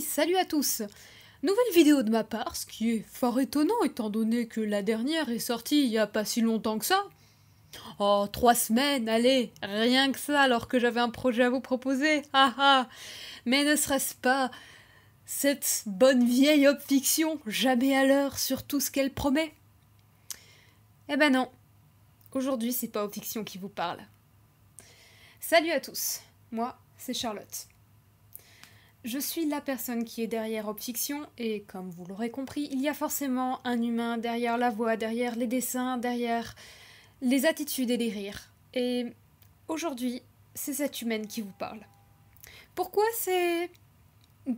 salut à tous Nouvelle vidéo de ma part, ce qui est fort étonnant étant donné que la dernière est sortie il n'y a pas si longtemps que ça. Oh, trois semaines, allez, rien que ça alors que j'avais un projet à vous proposer, ah, ah Mais ne serait-ce pas cette bonne vieille obfiction, jamais à l'heure sur tout ce qu'elle promet Eh ben non, aujourd'hui c'est pas aux qui vous parle. Salut à tous, moi c'est Charlotte. Je suis la personne qui est derrière Hop et comme vous l'aurez compris, il y a forcément un humain derrière la voix, derrière les dessins, derrière les attitudes et les rires. Et aujourd'hui, c'est cette humaine qui vous parle. Pourquoi c'est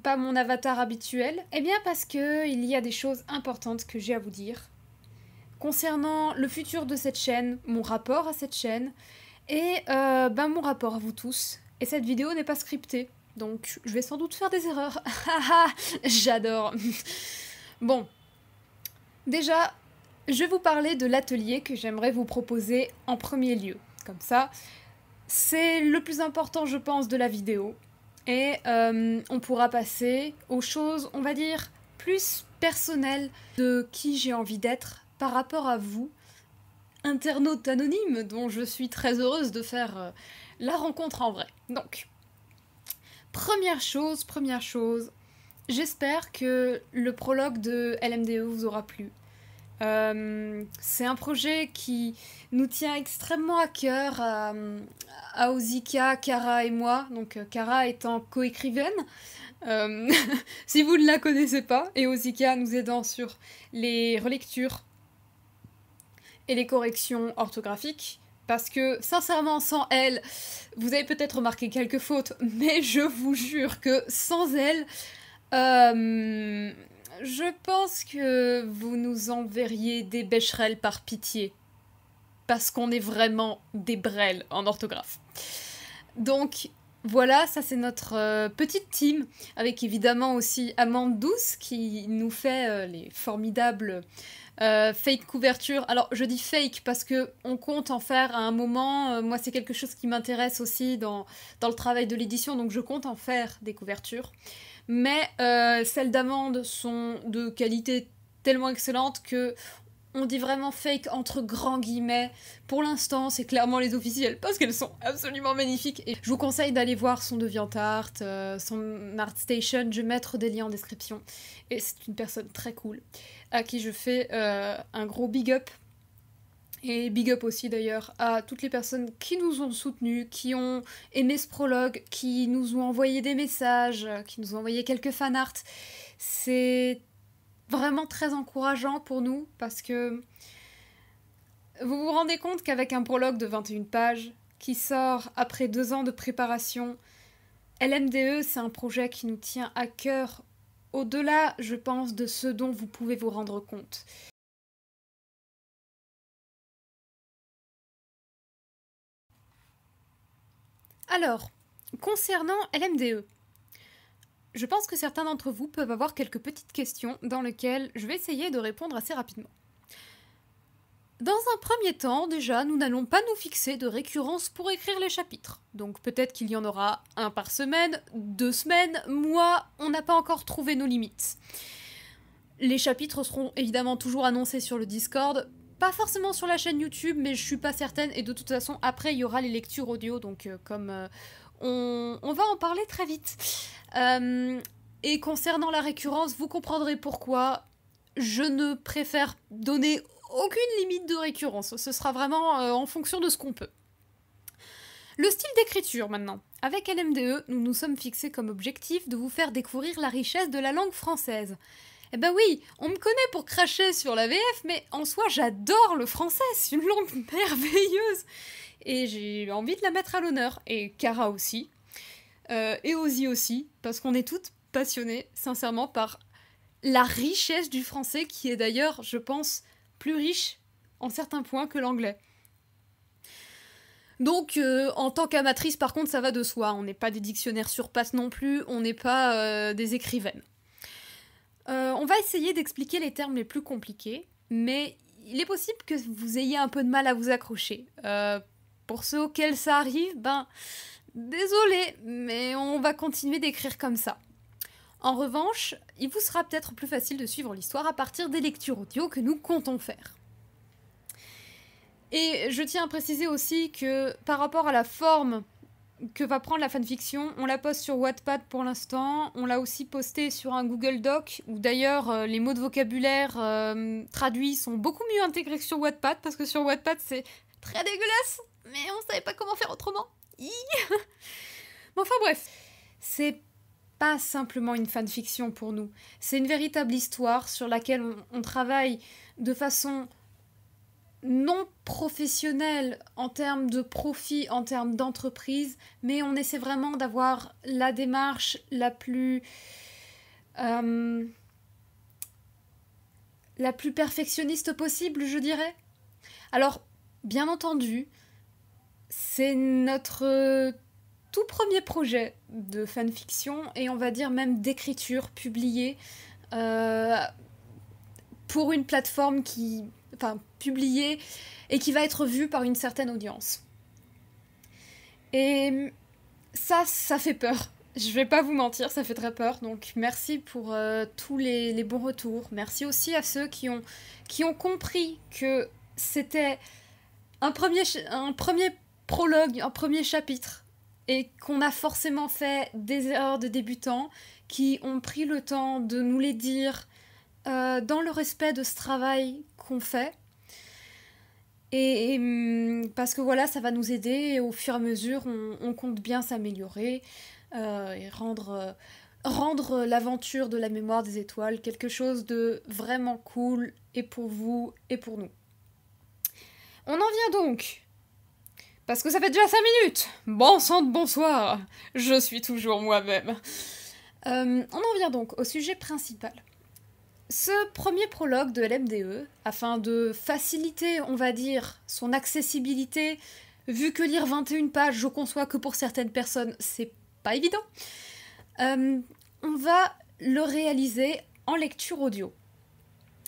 pas mon avatar habituel Eh bien parce que il y a des choses importantes que j'ai à vous dire concernant le futur de cette chaîne, mon rapport à cette chaîne et euh, ben mon rapport à vous tous. Et cette vidéo n'est pas scriptée. Donc je vais sans doute faire des erreurs. Ah, ah, j'adore. Bon. Déjà, je vais vous parler de l'atelier que j'aimerais vous proposer en premier lieu. Comme ça, c'est le plus important, je pense, de la vidéo. Et euh, on pourra passer aux choses, on va dire, plus personnelles de qui j'ai envie d'être par rapport à vous, internautes anonyme, dont je suis très heureuse de faire euh, la rencontre en vrai. Donc, Première chose, première chose, j'espère que le prologue de LMDE vous aura plu. Euh, c'est un projet qui nous tient extrêmement à cœur à, Ozika, Kara et moi. Donc euh, Kara étant co-écrivaine, euh, si vous ne la connaissez pas, et Ozika nous aidant sur les relectures et les corrections orthographiques. Parce que sincèrement, sans elle, vous avez peut-être remarqué quelques fautes, mais je vous jure que sans elle, euh, je pense que vous nous enverriez des bécherelles par pitié. Parce qu'on est vraiment des brelles en orthographe. Donc voilà, ça c'est notre euh, petite team, avec évidemment aussi Amande Douce qui nous fait euh, les formidables euh, fake couverture. Alors je dis fake parce que on compte en faire à un moment. Euh, moi c'est quelque chose qui m'intéresse aussi dans, le travail de l'édition, donc je compte en faire des couvertures. Mais euh, celles d'amande sont de qualité tellement excellente que on dit vraiment fake entre grands guillemets. Pour l'instant, c'est clairement les officiels parce qu'elles sont absolument magnifiques. Et je vous conseille d'aller voir son DeviantArt, art. Euh, son ArtStation. Je vais mettre des liens en description. Et c'est une personne très cool à qui je fais euh, un gros big up. Et big up aussi d'ailleurs à toutes les personnes qui nous ont soutenus, qui ont aimé ce prologue, qui nous ont envoyé des messages, euh, qui nous ont envoyé quelques fanarts. C'est vraiment très encourageant pour nous parce que vous vous rendez compte qu'avec un prologue de 21 pages qui sort après deux ans de préparation, LMDE, c'est un projet qui nous tient à cœur au-delà, je pense, de ce dont vous pouvez vous rendre compte. Alors, concernant LMDE, je pense que certains d'entre vous peuvent avoir quelques petites questions dans lesquelles je vais essayer de répondre assez rapidement. Dans un premier temps, déjà, nous n'allons pas nous fixer de récurrence pour écrire les chapitres. Donc peut-être qu'il y en aura un par semaine, deux semaines, mois, on n'a pas encore trouvé nos limites. Les chapitres seront évidemment toujours annoncés sur le Discord, pas forcément sur la chaîne YouTube, mais je suis pas certaine, et de toute façon, après, il y aura les lectures audio, donc euh, comme... Euh, on, va en parler très vite. Euh, et concernant la récurrence, vous comprendrez pourquoi je ne préfère donner aucune limite de récurrence. Ce sera vraiment euh, en fonction de ce qu'on peut. Le style d'écriture maintenant. Avec LMDE, nous nous sommes fixés comme objectif de vous faire découvrir la richesse de la langue française. Eh ben oui, on me connaît pour cracher sur la VF, mais en soi j'adore le français, c'est une langue merveilleuse et j'ai envie de la mettre à l'honneur. Et Cara aussi. Euh, et Ozzy aussi, parce qu'on est toutes passionnées, sincèrement, par la richesse du français, qui est d'ailleurs, je pense, plus riche en certains points que l'anglais. Donc, euh, en tant qu'amatrice, par contre, ça va de soi. On n'est pas des dictionnaires sur passe non plus, on n'est pas euh, des écrivaines. on va essayer d'expliquer les termes les plus compliqués, mais il est possible que vous ayez un peu de mal à vous accrocher. Pour ceux auxquels ça arrive, ben désolé, mais on va continuer d'écrire comme ça. En revanche, il vous sera peut-être plus facile de suivre l'histoire à partir des lectures audio que nous comptons faire. Et je tiens à préciser aussi que par rapport à la forme que va prendre la fanfiction. On la poste sur Wattpad pour l'instant. On l'a aussi postée sur un Google Doc où d'ailleurs euh, les mots de vocabulaire euh, traduits sont beaucoup mieux intégrés que sur Wattpad parce que sur Wattpad c'est très dégueulasse mais on savait pas comment faire autrement. mais enfin bref, c'est pas simplement une fanfiction pour nous. C'est une véritable histoire sur laquelle on, travaille de façon non professionnelle en termes de profit, en termes d'entreprise, mais on essaie vraiment d'avoir la démarche la plus... Euh, la plus perfectionniste possible, je dirais. Alors, bien entendu, c'est notre euh, tout premier projet de fanfiction et on va dire même d'écriture publiée euh, pour une plateforme qui. Enfin, publiée et qui va être vue par une certaine audience. Et ça, ça fait peur. Je vais pas vous mentir, ça fait très peur. Donc merci pour euh, tous les, bons retours. Merci aussi à ceux qui ont, qui ont compris que c'était un premier, un premier prologue, en premier chapitre, et qu'on a forcément fait des erreurs de débutants qui ont pris le temps de nous les dire euh, dans le respect de ce travail qu'on fait. Et, hum, parce que voilà, ça va nous aider et au fur et à mesure, on, compte bien s'améliorer euh, et rendre, euh, rendre l'aventure de la mémoire des étoiles quelque chose de vraiment cool et pour vous et pour nous. On en vient donc parce que ça fait déjà 5 minutes Bon sang de bonsoir Je suis toujours moi-même. Euh, on en vient donc au sujet principal. Ce premier prologue de l'MDE, afin de faciliter, on va dire, son accessibilité, vu que lire 21 pages, je conçois que pour certaines personnes, c'est pas évident, euh, on va le réaliser en lecture audio.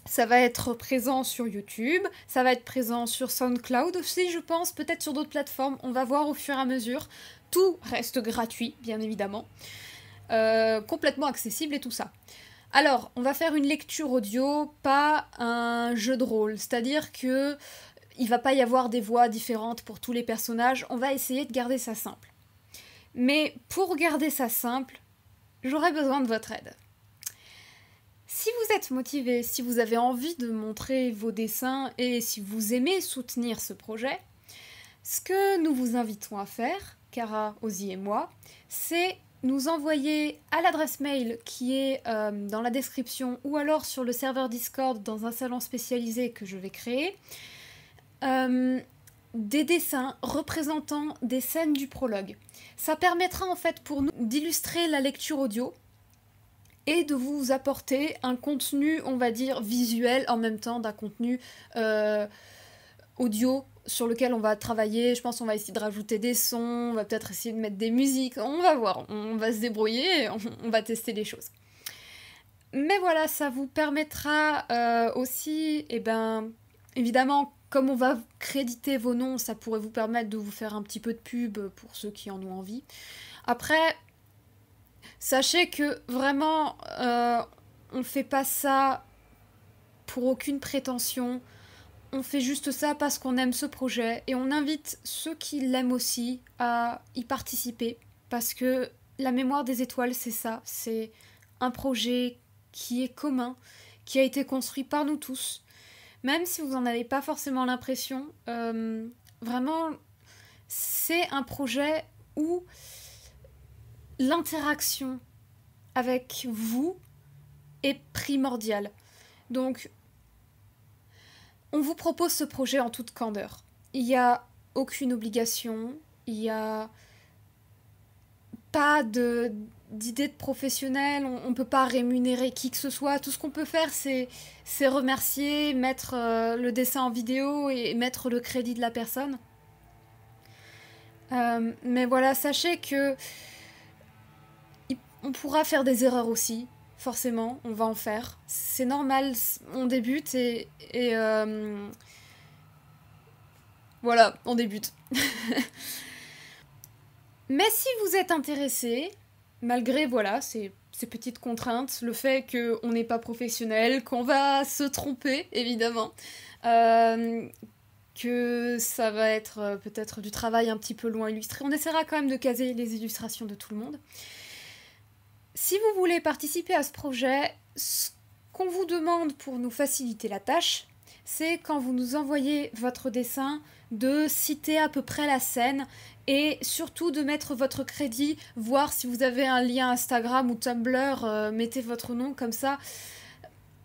Ça va être présent sur YouTube, ça va être présent sur SoundCloud aussi, je pense, peut-être sur d'autres plateformes, on va voir au fur et à mesure. Tout reste gratuit, bien évidemment, euh, complètement accessible et tout ça. Alors, on va faire une lecture audio, pas un jeu de rôle, c'est-à-dire que il va pas y avoir des voix différentes pour tous les personnages, on va essayer de garder ça simple. Mais pour garder ça simple, j'aurais besoin de votre aide si vous êtes motivé, si vous avez envie de montrer vos dessins et si vous aimez soutenir ce projet, ce que nous vous invitons à faire, Cara, Ozzy et moi, c'est nous envoyer à l'adresse mail qui est euh, dans la description ou alors sur le serveur Discord dans un salon spécialisé que je vais créer euh, des dessins représentant des scènes du prologue. Ça permettra en fait pour nous d'illustrer la lecture audio et de vous apporter un contenu, on va dire, visuel en même temps d'un contenu euh, audio sur lequel on va travailler. Je pense qu'on va essayer de rajouter des sons, on va peut-être essayer de mettre des musiques. On va voir, on va se débrouiller, on, va tester les choses. Mais voilà, ça vous permettra euh, aussi, et eh ben, évidemment, comme on va créditer vos noms, ça pourrait vous permettre de vous faire un petit peu de pub pour ceux qui en ont envie. Après, Sachez que vraiment, euh, on ne fait pas ça pour aucune prétention. On fait juste ça parce qu'on aime ce projet et on invite ceux qui l'aiment aussi à y participer. Parce que la mémoire des étoiles, c'est ça. C'est un projet qui est commun, qui a été construit par nous tous. Même si vous n'en avez pas forcément l'impression, euh, vraiment, c'est un projet où l'interaction avec vous est primordiale. Donc, on vous propose ce projet en toute candeur. Il n'y a aucune obligation, il n'y a pas d'idée de professionnel, on ne peut pas rémunérer qui que ce soit. Tout ce qu'on peut faire, c'est, remercier, mettre euh, le dessin en vidéo et mettre le crédit de la personne. Euh, mais voilà, sachez que on pourra faire des erreurs aussi, forcément, on va en faire. C'est normal, on débute et... Euh, voilà, on débute. Mais si vous êtes intéressé, malgré voilà ces, petites contraintes, le fait qu'on n'est pas professionnel, qu'on va se tromper évidemment, euh, que ça va être euh, peut-être du travail un petit peu loin illustré, on essaiera quand même de caser les illustrations de tout le monde. Si vous voulez participer à ce projet, ce qu'on vous demande pour nous faciliter la tâche, c'est quand vous nous envoyez votre dessin de citer à peu près la scène et surtout de mettre votre crédit, voir si vous avez un lien Instagram ou Tumblr, euh, mettez votre nom comme ça.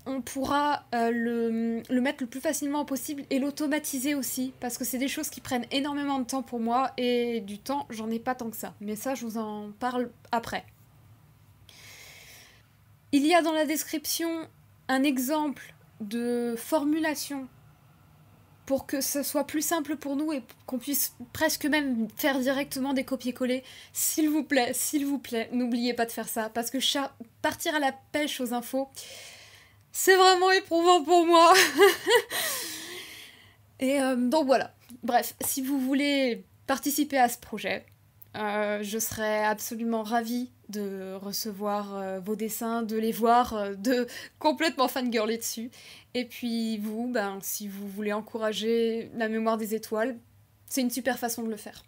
On pourra euh, le, mettre le plus facilement possible et l'automatiser aussi, parce que c'est des choses qui prennent énormément de temps pour moi et du temps, j'en ai pas tant que ça. Mais ça, je vous en parle après. Il y a dans la description un exemple de formulation pour que ce soit plus simple pour nous et qu'on puisse presque même faire directement des copier-coller. S'il vous plaît, s'il vous plaît, n'oubliez pas de faire ça parce que partir à la pêche aux infos, c'est vraiment éprouvant pour moi. et euh, donc voilà. Bref, si vous voulez participer à ce projet, euh, je serais absolument ravie de recevoir euh, vos dessins, de les voir, euh, de complètement fangirler dessus. Et puis vous, ben, si vous voulez encourager la mémoire des étoiles, c'est une super façon de le faire.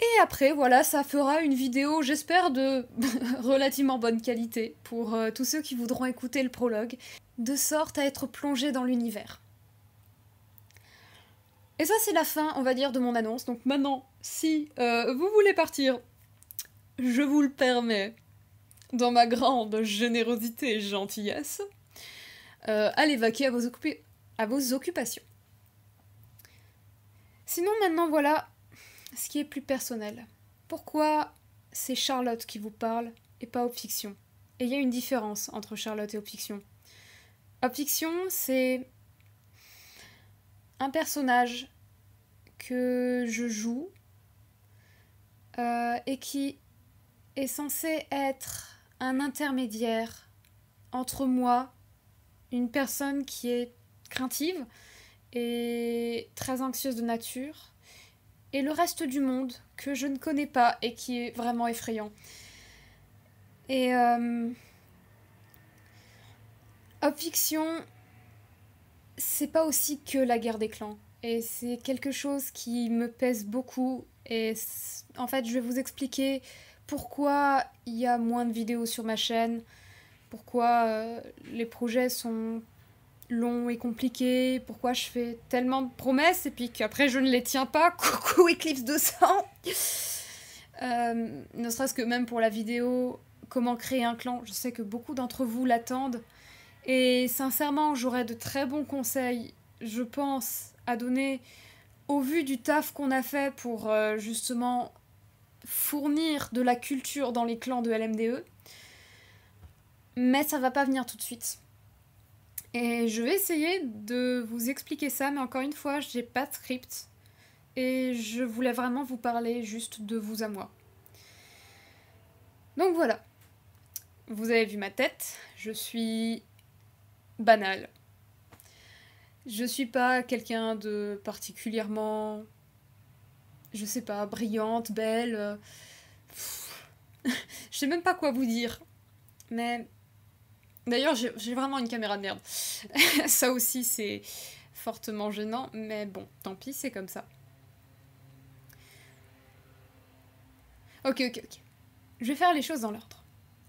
Et après, voilà, ça fera une vidéo, j'espère, de relativement bonne qualité pour euh, tous ceux qui voudront écouter le prologue, de sorte à être plongé dans l'univers. Et ça, c'est la fin, on va dire, de mon annonce. Donc maintenant, si vous voulez partir je vous le permets, dans ma grande générosité et gentillesse, euh, allez vaquer à vos, à vos occupations. Sinon, maintenant, voilà ce qui est plus personnel. Pourquoi c'est Charlotte qui vous parle et pas Obfiction Et il y a une différence entre Charlotte et Obfiction. Obfiction, c'est un personnage que je joue euh, et qui est censé être un intermédiaire entre moi, une personne qui est craintive et très anxieuse de nature, et le reste du monde que je ne connais pas et qui est vraiment effrayant. Et euh, Fiction, c'est pas aussi que la guerre des clans. Et c'est quelque chose qui me pèse beaucoup. Et en fait, je vais vous expliquer pourquoi il y a moins de vidéos sur ma chaîne, pourquoi euh, les projets sont longs et compliqués, pourquoi je fais tellement de promesses et puis qu'après je ne les tiens pas. Coucou Eclipse 200 euh, Ne serait-ce que même pour la vidéo Comment créer un clan, je sais que beaucoup d'entre vous l'attendent. Et sincèrement, j'aurais de très bons conseils, je pense, à donner au vu du taf qu'on a fait pour euh, justement fournir de la culture dans les clans de LMDE, mais ça va pas venir tout de suite. Et je vais essayer de vous expliquer ça, mais encore une fois, j'ai pas de script et je voulais vraiment vous parler juste de vous à moi. Donc voilà. Vous avez vu ma tête, je suis banale. Je suis pas quelqu'un de particulièrement je sais pas, brillante, belle. Euh, je sais même pas quoi vous dire. Mais d'ailleurs, j'ai vraiment une caméra de merde. ça aussi, c'est fortement gênant, mais bon, tant pis, c'est comme ça. Ok, ok, ok. Je vais faire les choses dans l'ordre.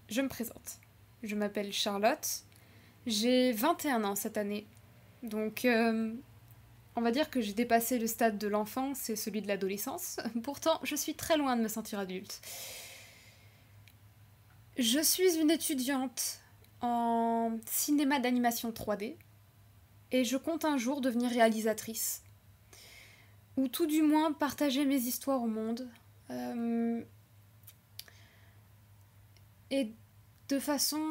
Je me présente. Je m'appelle Charlotte. J'ai 21 ans cette année. Donc, euh, on va dire que j'ai dépassé le stade de l'enfance et celui de l'adolescence. Pourtant, je suis très loin de me sentir adulte. Je suis une étudiante en cinéma d'animation 3D et je compte un jour devenir réalisatrice. Ou tout du moins partager mes histoires au monde. Euh, et de façon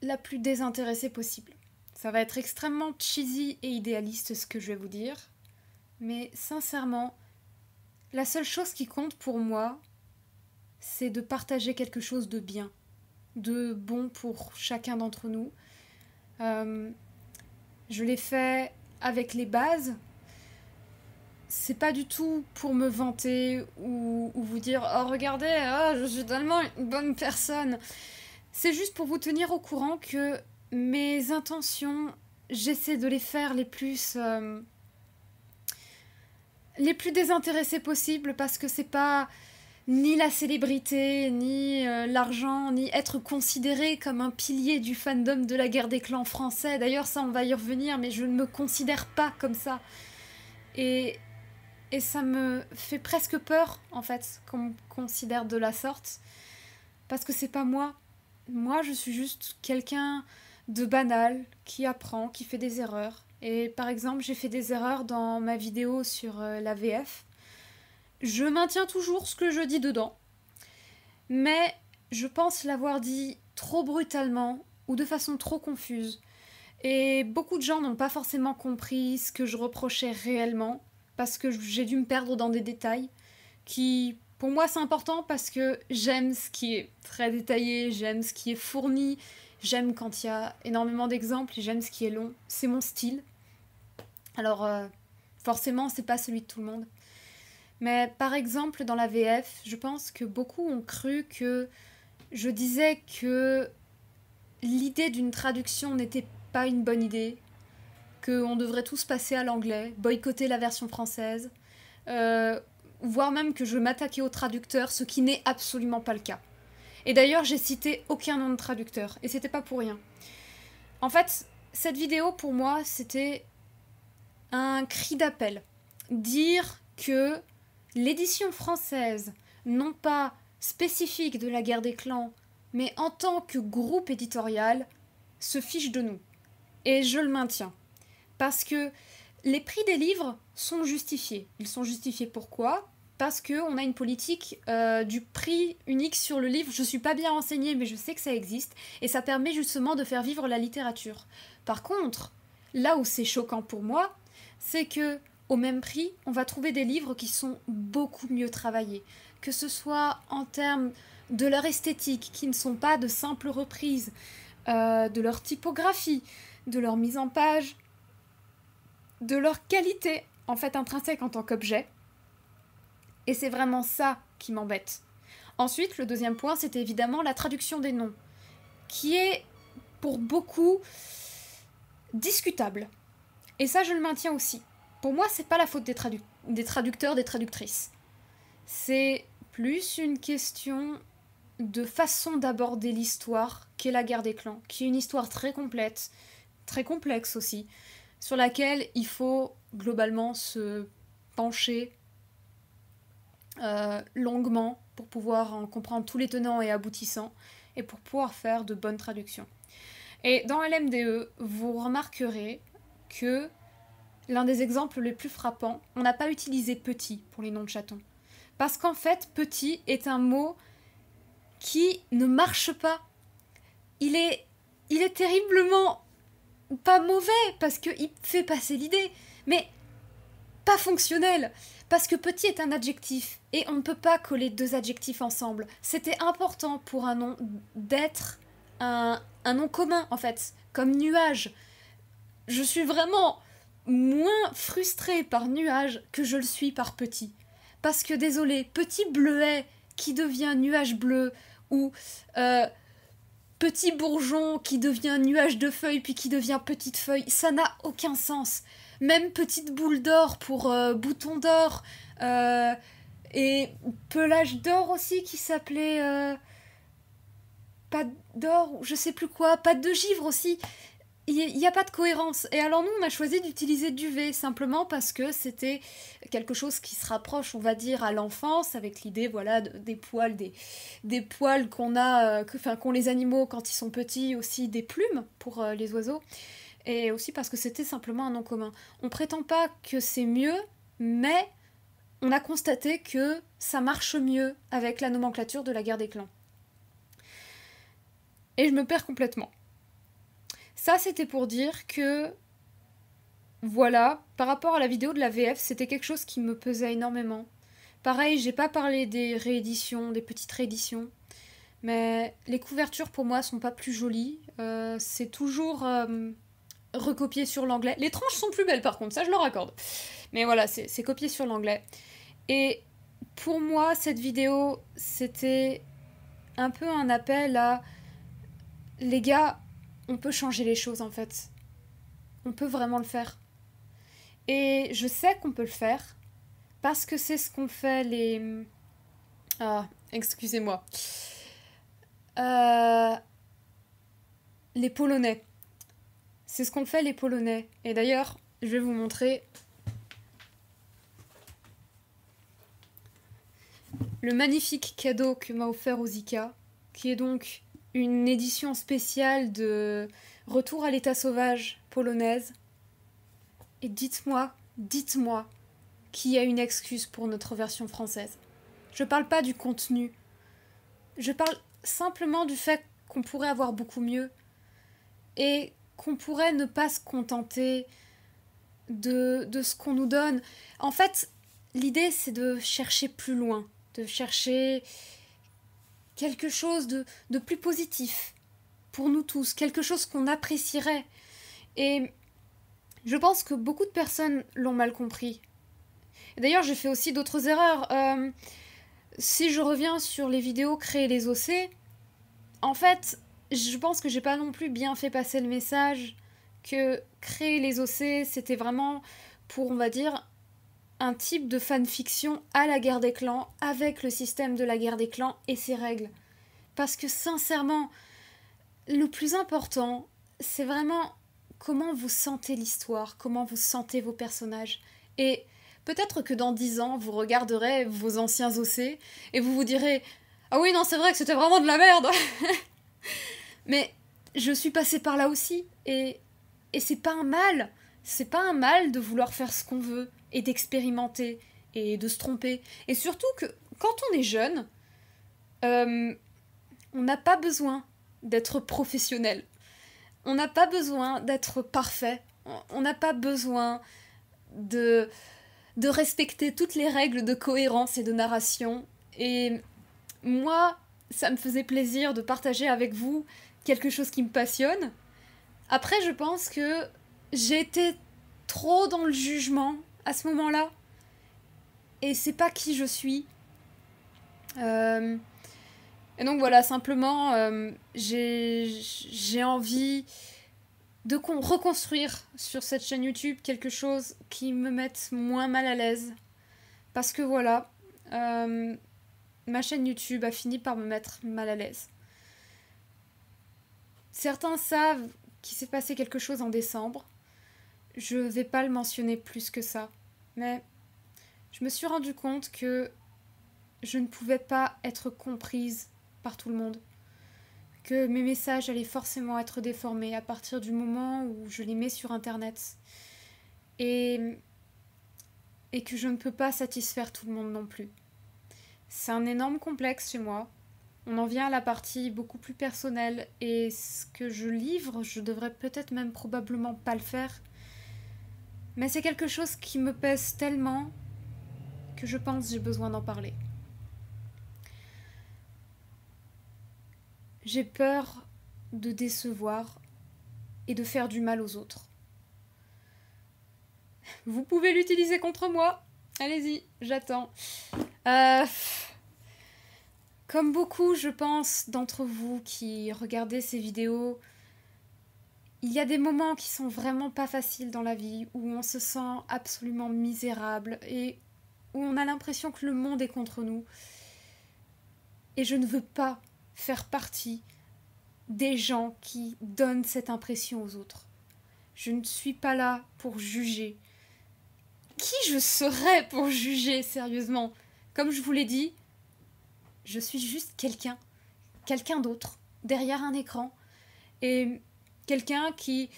la plus désintéressée possible. Ça va être extrêmement cheesy et idéaliste ce que je vais vous dire, mais sincèrement, la seule chose qui compte pour moi, c'est de partager quelque chose de bien, de bon pour chacun d'entre nous. Euh, je l'ai fait avec les bases. C'est pas du tout pour me vanter ou, vous dire Oh, regardez, oh, je suis tellement une bonne personne. C'est juste pour vous tenir au courant que mes intentions, j'essaie de les faire les plus euh, les plus désintéressées possibles parce que c'est pas ni la célébrité, ni euh, l'argent, ni être considéré comme un pilier du fandom de la guerre des clans français. D'ailleurs, ça, on va y revenir, mais je ne me considère pas comme ça. Et, et ça me fait presque peur, en fait, qu'on me considère de la sorte. Parce que c'est pas moi. Moi, je suis juste quelqu'un de banal, qui apprend, qui fait des erreurs. Et par exemple, j'ai fait des erreurs dans ma vidéo sur euh, la VF. Je maintiens toujours ce que je dis dedans, mais je pense l'avoir dit trop brutalement ou de façon trop confuse. Et beaucoup de gens n'ont pas forcément compris ce que je reprochais réellement, parce que j'ai dû me perdre dans des détails qui, pour moi, c'est important parce que j'aime ce qui est très détaillé, j'aime ce qui est fourni, J'aime quand il y a énormément d'exemples et j'aime ce qui est long. C'est mon style. Alors, euh, forcément, c'est pas celui de tout le monde. Mais par exemple, dans la VF, je pense que beaucoup ont cru que je disais que l'idée d'une traduction n'était pas une bonne idée, qu'on devrait tous passer à l'anglais, boycotter la version française, euh, voire même que je m'attaquais aux traducteurs, ce qui n'est absolument pas le cas. Et d'ailleurs, j'ai cité aucun nom de traducteur, et c'était pas pour rien. En fait, cette vidéo, pour moi, c'était un cri d'appel. Dire que l'édition française, non pas spécifique de la guerre des clans, mais en tant que groupe éditorial, se fiche de nous. Et je le maintiens. Parce que les prix des livres sont justifiés. Ils sont justifiés pourquoi parce qu'on a une politique euh, du prix unique sur le livre. Je ne suis pas bien renseignée, mais je sais que ça existe, et ça permet justement de faire vivre la littérature. Par contre, là où c'est choquant pour moi, c'est que au même prix, on va trouver des livres qui sont beaucoup mieux travaillés, que ce soit en termes de leur esthétique, qui ne sont pas de simples reprises, euh, de leur typographie, de leur mise en page, de leur qualité en fait intrinsèque en tant qu'objet. Et c'est vraiment ça qui m'embête. Ensuite, le deuxième point, c'est évidemment la traduction des noms, qui est pour beaucoup discutable. Et ça, je le maintiens aussi. Pour moi, c'est pas la faute des, des traducteurs, des traductrices. C'est plus une question de façon d'aborder l'histoire qu'est la guerre des clans, qui est une histoire très complète, très complexe aussi, sur laquelle il faut globalement se pencher euh, longuement pour pouvoir en comprendre tous les tenants et aboutissants et pour pouvoir faire de bonnes traductions. Et dans LMDE, vous remarquerez que l'un des exemples les plus frappants, on n'a pas utilisé petit pour les noms de chatons. Parce qu'en fait, petit est un mot qui ne marche pas. Il est, il est terriblement pas mauvais parce qu'il fait passer l'idée, mais pas fonctionnel. Parce que petit est un adjectif, et on ne peut pas coller deux adjectifs ensemble. C'était important pour un nom d'être un, nom commun, en fait, comme nuage. Je suis vraiment moins frustrée par nuage que je le suis par petit. Parce que désolé, petit bleuet qui devient nuage bleu, ou euh, petit bourgeon qui devient nuage de feuilles puis qui devient petite feuille, ça n'a aucun sens même Petite Boule d'Or pour euh, Bouton d'Or, euh, et Pelage d'Or aussi qui s'appelait euh, Pas d'Or, je sais plus quoi, Pas de Givre aussi. Il n'y a pas de cohérence. Et alors nous, on a choisi d'utiliser duvet simplement parce que c'était quelque chose qui se rapproche, on va dire, à l'enfance, avec l'idée, voilà, des poils, des, des poils qu'on a, enfin, qu'ont les animaux quand ils sont petits, aussi des plumes pour les oiseaux et aussi parce que c'était simplement un nom commun. On prétend pas que c'est mieux, mais on a constaté que ça marche mieux avec la nomenclature de la guerre des clans. Et je me perds complètement. Ça, c'était pour dire que, voilà, par rapport à la vidéo de la VF, c'était quelque chose qui me pesait énormément. Pareil, j'ai pas parlé des rééditions, des petites rééditions, mais les couvertures pour moi sont pas plus jolies. Euh, c'est toujours. Euh, recopier sur l'anglais. Les tranches sont plus belles par contre, ça je le raccorde. Mais voilà, c'est copié sur l'anglais. Et pour moi, cette vidéo, c'était un peu un appel à les gars, on peut changer les choses en fait. On peut vraiment le faire. Et je sais qu'on peut le faire parce que c'est ce qu'on fait les. Ah, excusez-moi. Euh, les Polonais. C'est ce qu'on fait les Polonais. Et d'ailleurs, je vais vous montrer le magnifique cadeau que m'a offert Ozika, qui est donc une édition spéciale de Retour à l'état sauvage polonaise. Et dites-moi, dites-moi, qui a une excuse pour notre version française. Je parle pas du contenu. Je parle simplement du fait qu'on pourrait avoir beaucoup mieux. Et qu'on pourrait ne pas se contenter de, ce qu'on nous donne. En fait, l'idée, c'est de chercher plus loin, de chercher quelque chose de, plus positif pour nous tous, quelque chose qu'on apprécierait. Et je pense que beaucoup de personnes l'ont mal compris. D'ailleurs, j'ai fait aussi d'autres erreurs. Euh, si je reviens sur les vidéos créer les OC, en fait, je pense que j'ai pas non plus bien fait passer le message que créer les OC, c'était vraiment pour, on va dire, un type de fanfiction à la guerre des clans, avec le système de la guerre des clans et ses règles. Parce que sincèrement, le plus important, c'est vraiment comment vous sentez l'histoire, comment vous sentez vos personnages. Et peut-être que dans dix ans, vous regarderez vos anciens OC et vous vous direz Ah oui, non, c'est vrai que c'était vraiment de la merde Mais je suis passée par là aussi, et, c'est pas un mal. C'est pas un mal de vouloir faire ce qu'on veut, et d'expérimenter, et de se tromper. Et surtout que quand on est jeune, euh, on n'a pas besoin d'être professionnel. On n'a pas besoin d'être parfait. On n'a pas besoin de, de respecter toutes les règles de cohérence et de narration. Et moi, ça me faisait plaisir de partager avec vous quelque chose qui me passionne. Après, je pense que j'étais trop dans le jugement à ce moment-là. Et c'est pas qui je suis. Euh, et donc voilà, simplement, euh, j'ai envie de reconstruire sur cette chaîne YouTube quelque chose qui me mette moins mal à l'aise. Parce que voilà, euh, ma chaîne YouTube a fini par me mettre mal à l'aise. Certains savent qu'il s'est passé quelque chose en décembre. Je ne vais pas le mentionner plus que ça. Mais je me suis rendu compte que je ne pouvais pas être comprise par tout le monde. Que mes messages allaient forcément être déformés à partir du moment où je les mets sur internet. Et, et que je ne peux pas satisfaire tout le monde non plus. C'est un énorme complexe chez moi. On en vient à la partie beaucoup plus personnelle et ce que je livre, je devrais peut-être même probablement pas le faire. Mais c'est quelque chose qui me pèse tellement que je pense j'ai besoin d'en parler. J'ai peur de décevoir et de faire du mal aux autres. Vous pouvez l'utiliser contre moi. Allez-y, j'attends. Euh... Comme beaucoup, je pense, d'entre vous qui regardez ces vidéos, il y a des moments qui sont vraiment pas faciles dans la vie, où on se sent absolument misérable et où on a l'impression que le monde est contre nous. Et je ne veux pas faire partie des gens qui donnent cette impression aux autres. Je ne suis pas là pour juger. Qui je serais pour juger, sérieusement Comme je vous l'ai dit, je suis juste quelqu'un, quelqu'un d'autre, derrière un écran. Et quelqu'un qui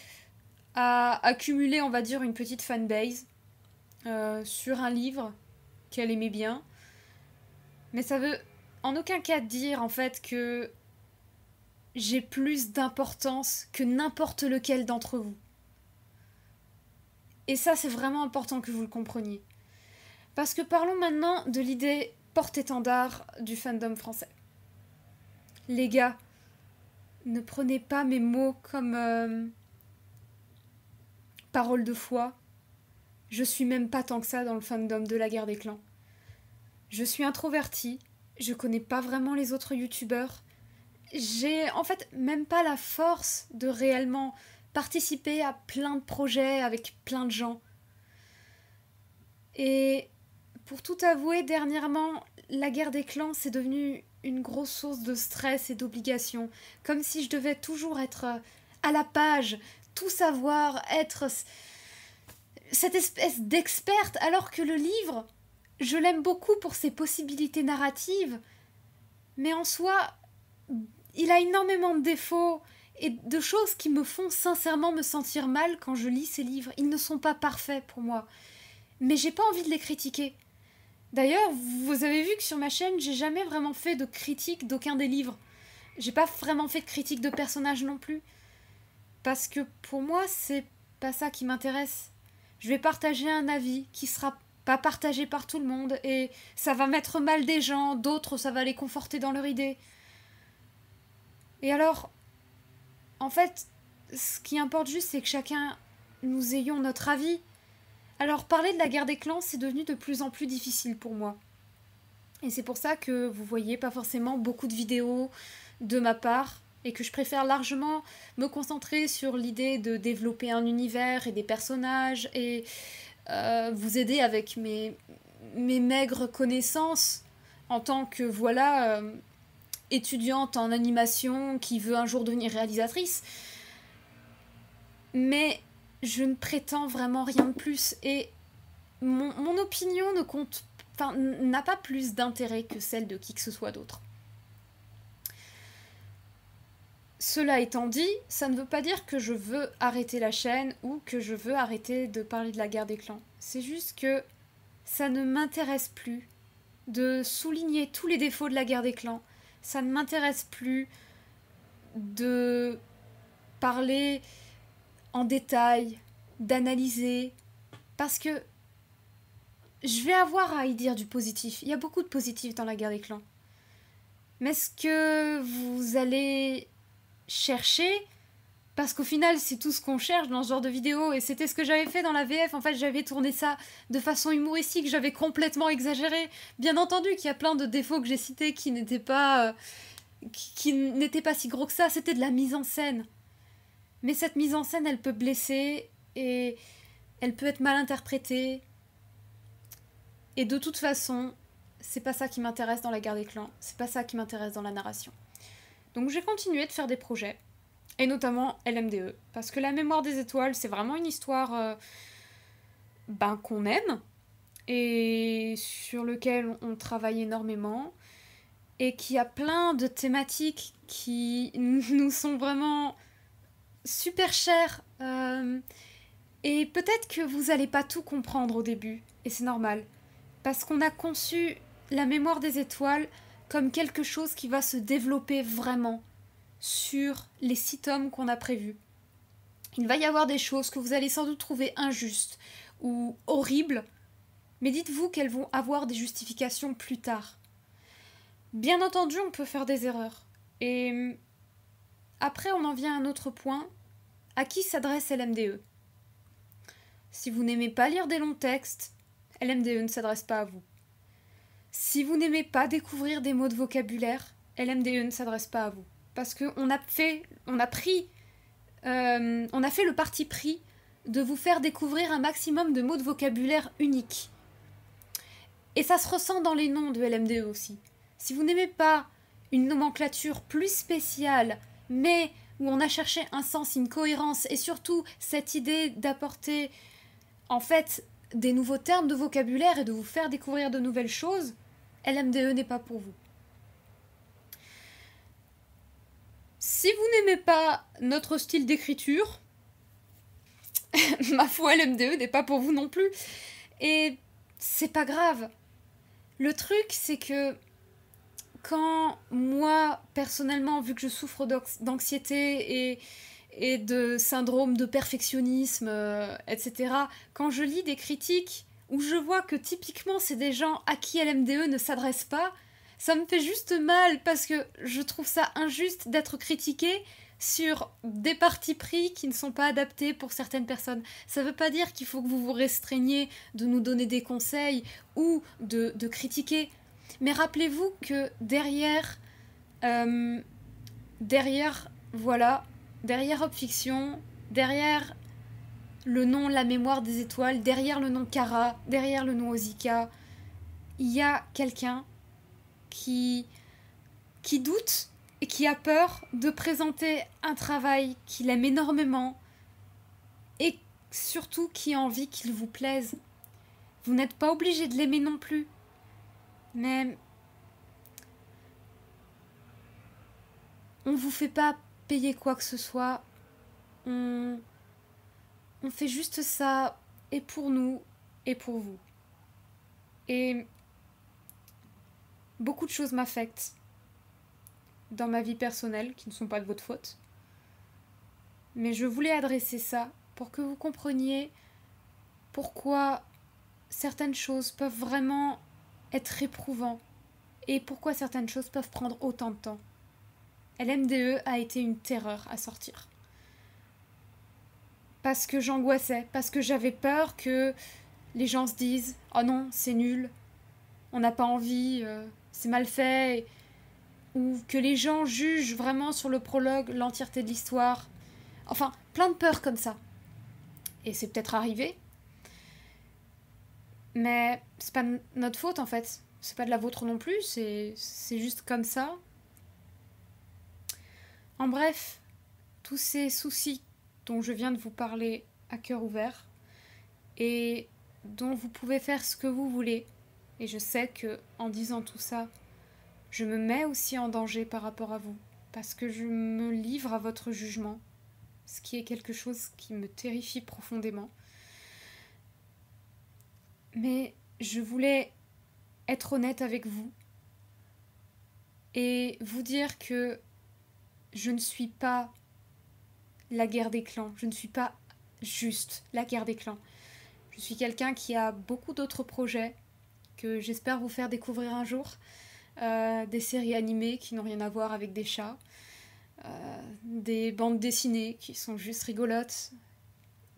a accumulé, on va dire, une petite fanbase euh, sur un livre qu'elle aimait bien. Mais ça veut en aucun cas dire, en fait, que j'ai plus d'importance que n'importe lequel d'entre vous. Et ça, c'est vraiment important que vous le compreniez. Parce que parlons maintenant de l'idée porte-étendard du fandom français. Les gars, ne prenez pas mes mots comme euh, parole de foi. Je suis même pas tant que ça dans le fandom de la guerre des clans. Je suis introvertie, je connais pas vraiment les autres youtubeurs. J'ai en fait même pas la force de réellement participer à plein de projets avec plein de gens. Et pour tout avouer, dernièrement, la guerre des clans, c'est devenu une grosse source de stress et d'obligation, comme si je devais toujours être euh, à la page, tout savoir, être cette espèce d'experte, alors que le livre, je l'aime beaucoup pour ses possibilités narratives, mais en soi, il a énormément de défauts et de choses qui me font sincèrement me sentir mal quand je lis ces livres. Ils ne sont pas parfaits pour moi, mais j'ai pas envie de les critiquer. D'ailleurs, vous avez vu que sur ma chaîne, j'ai jamais vraiment fait de critique d'aucun des livres. J'ai pas vraiment fait de critique de personnages non plus. Parce que pour moi, c'est pas ça qui m'intéresse. Je vais partager un avis qui sera pas partagé par tout le monde et ça va mettre mal des gens, d'autres ça va les conforter dans leur idée. Et alors, en fait, ce qui importe juste, c'est que chacun nous ayons notre avis alors parler de la guerre des clans, c'est devenu de plus en plus difficile pour moi. Et c'est pour ça que vous voyez pas forcément beaucoup de vidéos de ma part et que je préfère largement me concentrer sur l'idée de développer un univers et des personnages et euh, vous aider avec mes, mes maigres connaissances en tant que voilà euh, étudiante en animation qui veut un jour devenir réalisatrice. Mais je ne prétends vraiment rien de plus et mon, opinion ne compte n'a pas plus d'intérêt que celle de qui que ce soit d'autre. Cela étant dit, ça ne veut pas dire que je veux arrêter la chaîne ou que je veux arrêter de parler de la guerre des clans. C'est juste que ça ne m'intéresse plus de souligner tous les défauts de la guerre des clans. Ça ne m'intéresse plus de parler en détail, d'analyser, parce que je vais avoir à y dire du positif. Il y a beaucoup de positif dans la guerre des clans. Mais est-ce que vous allez chercher parce qu'au final, c'est tout ce qu'on cherche dans ce genre de vidéo, et c'était ce que j'avais fait dans la VF. En fait, j'avais tourné ça de façon humoristique, j'avais complètement exagéré. Bien entendu qu'il y a plein de défauts que j'ai cités qui n'étaient pas, euh, qui n'étaient pas si gros que ça. C'était de la mise en scène. Mais cette mise en scène, elle peut blesser et elle peut être mal interprétée. Et de toute façon, c'est pas ça qui m'intéresse dans la guerre des clans, c'est pas ça qui m'intéresse dans la narration. Donc j'ai continué de faire des projets, et notamment LMDE, parce que la mémoire des étoiles, c'est vraiment une histoire euh, ben, qu'on aime, et sur lequel on travaille énormément, et qui a plein de thématiques qui nous sont vraiment super cher. Euh, et peut-être que vous n'allez pas tout comprendre au début, et c'est normal, parce qu'on a conçu la mémoire des étoiles comme quelque chose qui va se développer vraiment sur les six tomes qu'on a prévus. Il va y avoir des choses que vous allez sans doute trouver injustes ou horribles, mais dites-vous qu'elles vont avoir des justifications plus tard. Bien entendu, on peut faire des erreurs. Et après, on en vient à un autre point à qui s'adresse LMDE Si vous n'aimez pas lire des longs textes, LMDE ne s'adresse pas à vous. Si vous n'aimez pas découvrir des mots de vocabulaire, LMDE ne s'adresse pas à vous. Parce qu'on a fait, on a pris, euh, on a fait le parti pris de vous faire découvrir un maximum de mots de vocabulaire uniques. Et ça se ressent dans les noms de LMDE aussi. Si vous n'aimez pas une nomenclature plus spéciale, mais où on a cherché un sens, une cohérence, et surtout cette idée d'apporter en fait des nouveaux termes de vocabulaire et de vous faire découvrir de nouvelles choses, LMDE n'est pas pour vous. Si vous n'aimez pas notre style d'écriture, ma foi, LMDE n'est pas pour vous non plus. Et c'est pas grave. Le truc, c'est que quand moi, personnellement, vu que je souffre d'anxiété et, de syndrome de perfectionnisme, euh, etc., quand je lis des critiques où je vois que typiquement c'est des gens à qui LMDE ne s'adresse pas, ça me fait juste mal parce que je trouve ça injuste d'être critiqué sur des parties pris qui ne sont pas adaptés pour certaines personnes. Ça ne veut pas dire qu'il faut que vous vous restreigniez de nous donner des conseils ou de critiquer mais rappelez-vous que derrière, euh, derrière, voilà, derrière Fiction, derrière le nom La mémoire des étoiles, derrière le nom Kara, derrière le nom Ozika, il y a quelqu'un qui, qui doute et qui a peur de présenter un travail qu'il aime énormément et surtout qui a envie qu'il vous plaise. Vous n'êtes pas obligé de l'aimer non plus mais on vous fait pas payer quoi que ce soit. On, on fait juste ça et pour nous et pour vous. Et beaucoup de choses m'affectent dans ma vie personnelle qui ne sont pas de votre faute. Mais je voulais adresser ça pour que vous compreniez pourquoi certaines choses peuvent vraiment être éprouvant et pourquoi certaines choses peuvent prendre autant de temps. LMDE e a été une terreur à sortir. Parce que j'angoissais, parce que j'avais peur que les gens se disent Oh non, c'est nul, on n'a pas envie, euh, c'est mal fait, ou que les gens jugent vraiment sur le prologue l'entièreté de l'histoire. Enfin, plein de peurs comme ça. Et c'est peut-être arrivé, mais c'est pas notre faute en fait. C'est pas de la vôtre non plus, c'est juste comme ça. En bref, tous ces soucis dont je viens de vous parler à cœur ouvert et dont vous pouvez faire ce que vous voulez. Et je sais que en disant tout ça, je me mets aussi en danger par rapport à vous parce que je me livre à votre jugement, ce qui est quelque chose qui me terrifie profondément mais je voulais être honnête avec vous et vous dire que je ne suis pas la guerre des clans, je ne suis pas juste la guerre des clans. Je suis quelqu'un qui a beaucoup d'autres projets que j'espère vous faire découvrir un jour. Euh, des séries animées qui n'ont rien à voir avec des chats, euh, des bandes dessinées qui sont juste rigolotes,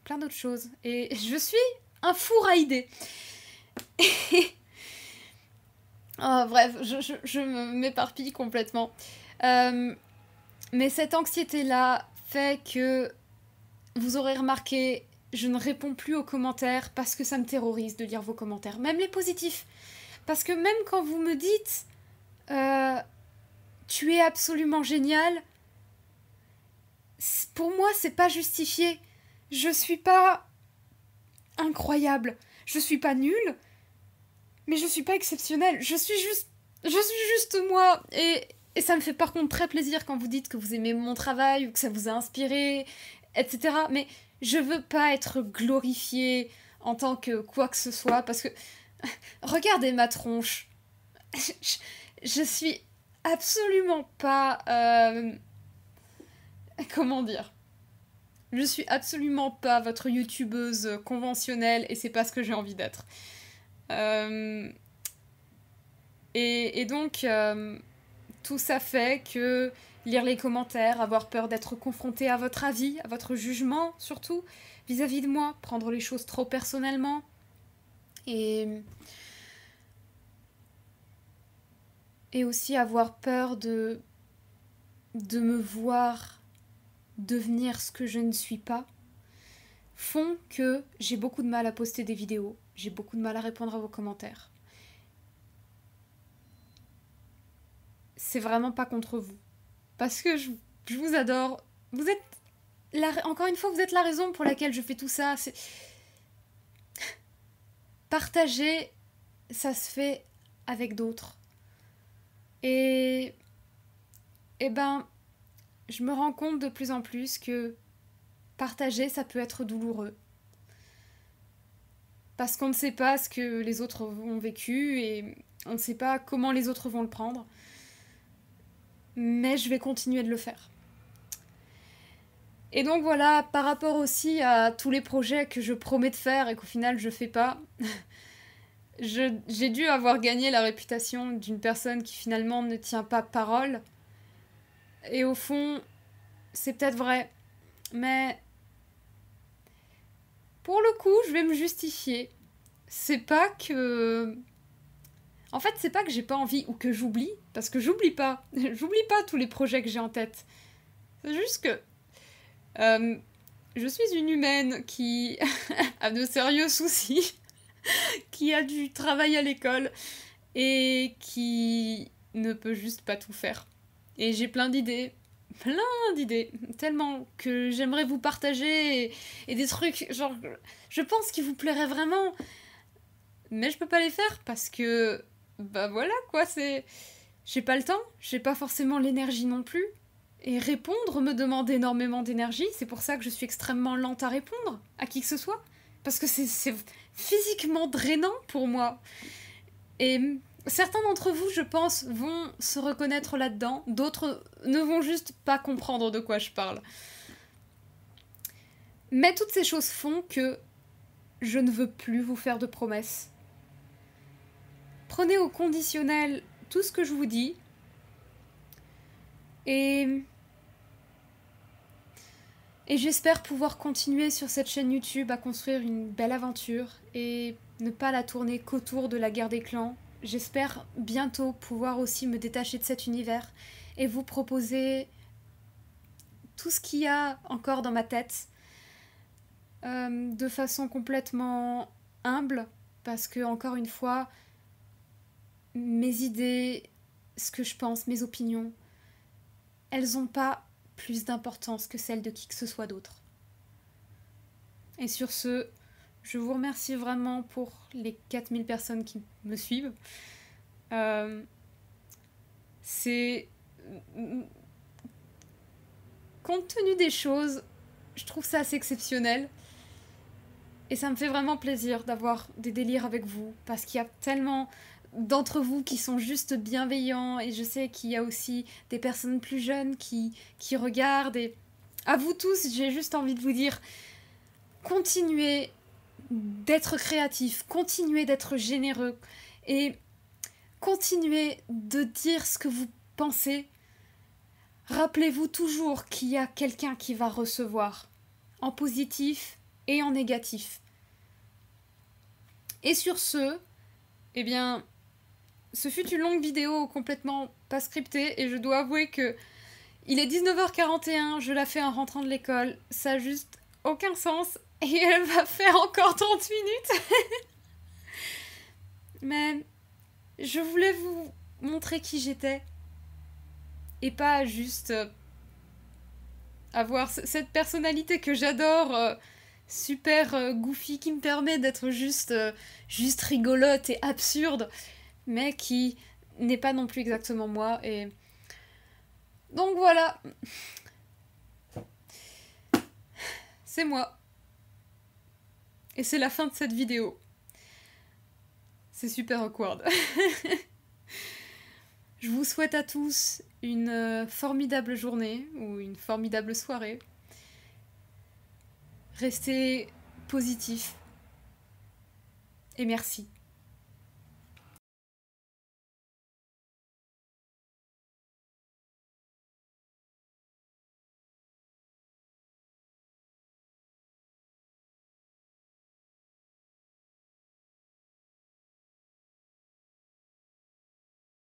plein d'autres choses. Et je suis un four à idées. Oh, bref, je, m'éparpille complètement. Euh, mais cette anxiété-là fait que vous aurez remarqué, je ne réponds plus aux commentaires parce que ça me terrorise de lire vos commentaires, même les positifs. Parce que même quand vous me dites euh, tu es absolument génial, pour moi c'est pas justifié. Je suis pas incroyable. Je suis pas nulle mais je suis pas exceptionnelle, je suis juste, je suis juste moi. Et, ça me fait par contre très plaisir quand vous dites que vous aimez mon travail ou que ça vous a inspiré, etc. Mais je veux pas être glorifiée en tant que quoi que ce soit parce que regardez ma tronche. je, suis absolument pas. Euh, comment dire Je suis absolument pas votre youtubeuse conventionnelle et c'est pas ce que j'ai envie d'être. Euh, et, donc, euh, tout ça fait que lire les commentaires, avoir peur d'être confronté à votre avis, à votre jugement surtout, vis-à-vis -vis de moi, prendre les choses trop personnellement. Et. Et aussi avoir peur de. de me voir devenir ce que je ne suis pas font que j'ai beaucoup de mal à poster des vidéos, j'ai beaucoup de mal à répondre à vos commentaires. C'est vraiment pas contre vous. Parce que je, vous adore. Vous êtes... encore une fois, vous êtes la raison pour laquelle je fais tout ça. Partager, ça se fait avec d'autres. Et... Eh ben, je me rends compte de plus en plus que Partager, ça peut être douloureux. Parce qu'on ne sait pas ce que les autres ont vécu et on ne sait pas comment les autres vont le prendre. Mais je vais continuer de le faire. Et donc voilà, par rapport aussi à tous les projets que je promets de faire et qu'au final je fais pas, j'ai dû avoir gagné la réputation d'une personne qui finalement ne tient pas parole. Et au fond, c'est peut-être vrai, mais pour le coup, je vais me justifier. C'est pas que. En fait, c'est pas que j'ai pas envie ou que j'oublie, parce que j'oublie pas. j'oublie pas tous les projets que j'ai en tête. C'est juste que. Euh, je suis une humaine qui a de sérieux soucis, qui a du travail à l'école et qui ne peut juste pas tout faire. Et j'ai plein d'idées plein d'idées, tellement que j'aimerais vous partager et, des trucs, genre, je pense qu'ils vous plairaient vraiment, mais je peux pas les faire parce que, bah voilà quoi, c'est. J'ai pas le temps, j'ai pas forcément l'énergie non plus, et répondre me demande énormément d'énergie, c'est pour ça que je suis extrêmement lente à répondre à qui que ce soit, parce que c'est physiquement drainant pour moi. Et certains d'entre vous, je pense, vont se reconnaître là-dedans, d'autres ne vont juste pas comprendre de quoi je parle. Mais toutes ces choses font que je ne veux plus vous faire de promesses. Prenez au conditionnel tout ce que je vous dis et et j'espère pouvoir continuer sur cette chaîne YouTube à construire une belle aventure et ne pas la tourner qu'autour de la guerre des clans j'espère bientôt pouvoir aussi me détacher de cet univers et vous proposer tout ce qu'il y a encore dans ma tête euh, de façon complètement humble parce que encore une fois mes idées ce que je pense mes opinions elles n'ont pas plus d'importance que celles de qui que ce soit d'autre et sur ce je vous remercie vraiment pour les 4000 personnes qui me suivent. Euh, c'est. Compte tenu des choses, je trouve ça assez exceptionnel. Et ça me fait vraiment plaisir d'avoir des délires avec vous, parce qu'il y a tellement d'entre vous qui sont juste bienveillants, et je sais qu'il y a aussi des personnes plus jeunes qui, qui regardent, et à vous tous, j'ai juste envie de vous dire, continuez Mm. d'être créatif, continuez d'être généreux et continuez de dire ce que vous pensez. Rappelez-vous toujours qu'il y a quelqu'un qui va recevoir, en positif et en négatif. Et sur ce, eh bien, ce fut une longue vidéo complètement pas scriptée et je dois avouer que il est 19h41, je la fais en rentrant de l'école, ça a juste aucun sens Et elle va faire encore 30 minutes. Mais je voulais vous montrer qui j'étais. Et pas juste euh, avoir cette personnalité que j'adore, euh, super euh, goofy, qui me permet d'être juste, juste rigolote et absurde, mais qui n'est pas non plus exactement moi. Et donc voilà. C'est moi. Et c'est la fin de cette vidéo. C'est super awkward. Je vous souhaite à tous une euh, formidable journée ou une formidable soirée. Restez positifs. Et merci.